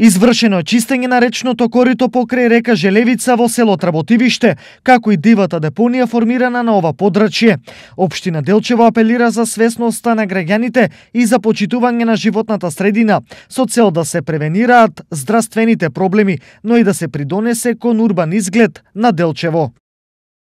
Извршено е чистење на речното корито покрај река Желевица во село Тработивиште, како и дивата депонија формирана на ова подрачје. Општина Делчево апелира за свесноста на граѓаните и за почитување на животната средина, со цел да се превенираат здравствените проблеми, но и да се придонесе кон урбан изглед на Делчево.